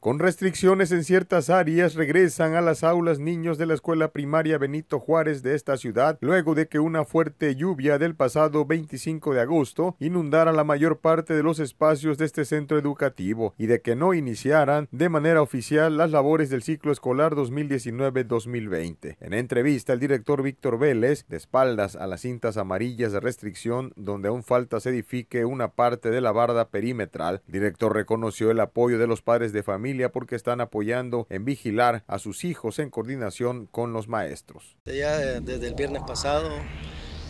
Con restricciones en ciertas áreas, regresan a las aulas niños de la escuela primaria Benito Juárez de esta ciudad, luego de que una fuerte lluvia del pasado 25 de agosto inundara la mayor parte de los espacios de este centro educativo y de que no iniciaran de manera oficial las labores del ciclo escolar 2019-2020. En entrevista, el director Víctor Vélez, de espaldas a las cintas amarillas de restricción donde aún falta se edifique una parte de la barda perimetral, director reconoció el apoyo de los padres de familia porque están apoyando en vigilar a sus hijos en coordinación con los maestros. Ya eh, desde el viernes pasado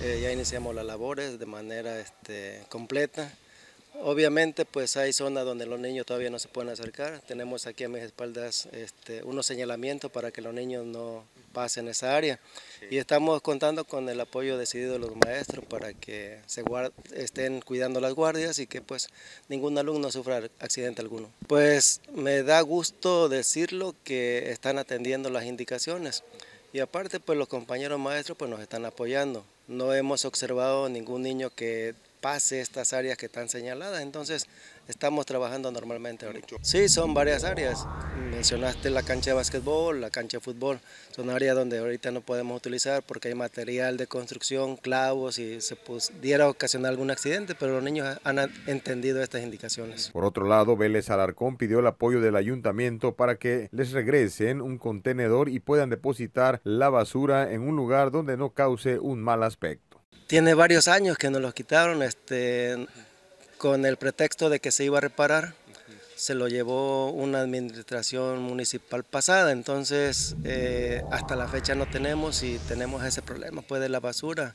eh, ya iniciamos las labores de manera este, completa. Obviamente, pues hay zonas donde los niños todavía no se pueden acercar. Tenemos aquí a mis espaldas este, unos señalamientos para que los niños no pasen esa área. Y estamos contando con el apoyo decidido de los maestros para que se estén cuidando las guardias y que pues ningún alumno sufra accidente alguno. Pues me da gusto decirlo que están atendiendo las indicaciones. Y aparte, pues los compañeros maestros pues nos están apoyando. No hemos observado ningún niño que pase estas áreas que están señaladas. Entonces, estamos trabajando normalmente ahorita. Sí, son varias áreas. Mencionaste la cancha de básquetbol, la cancha de fútbol. Son áreas donde ahorita no podemos utilizar porque hay material de construcción, clavos y se pudiera ocasionar algún accidente, pero los niños han entendido estas indicaciones. Por otro lado, Vélez Alarcón pidió el apoyo del ayuntamiento para que les regresen un contenedor y puedan depositar la basura en un lugar donde no cause un mal aspecto. Tiene varios años que nos los quitaron, este, con el pretexto de que se iba a reparar. Se lo llevó una administración municipal pasada, entonces eh, hasta la fecha no tenemos y tenemos ese problema pues de la basura.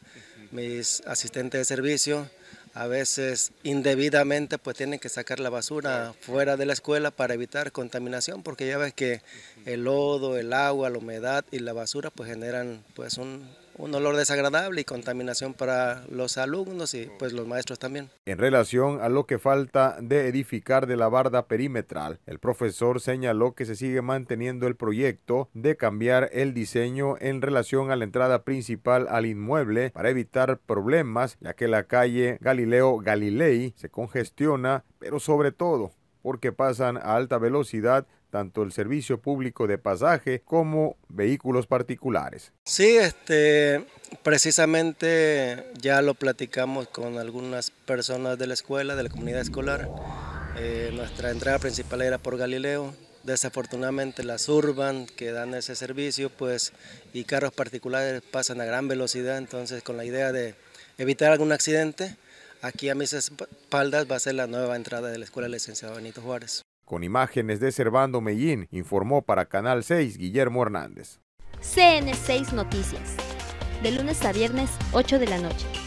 Mis asistentes de servicio a veces indebidamente pues tienen que sacar la basura fuera de la escuela para evitar contaminación porque ya ves que el lodo, el agua, la humedad y la basura pues generan pues un, un olor desagradable y contaminación para los alumnos y pues los maestros también. En relación a lo que falta de edificar de la barda perimetral, el profesor señaló que se sigue manteniendo el proyecto de cambiar el diseño en relación a la entrada principal al inmueble para evitar problemas, ya que la calle Galileo Galilei se congestiona, pero sobre todo porque pasan a alta velocidad tanto el servicio público de pasaje como vehículos particulares. Sí, este, precisamente ya lo platicamos con algunas personas de la escuela, de la comunidad escolar. Eh, nuestra entrada principal era por Galileo. Desafortunadamente las urban que dan ese servicio pues, y carros particulares pasan a gran velocidad, entonces con la idea de evitar algún accidente, Aquí a mis espaldas va a ser la nueva entrada de la Escuela Licenciado Benito Juárez. Con imágenes de Servando Mellín, informó para Canal 6 Guillermo Hernández. CN6 Noticias, de lunes a viernes, 8 de la noche.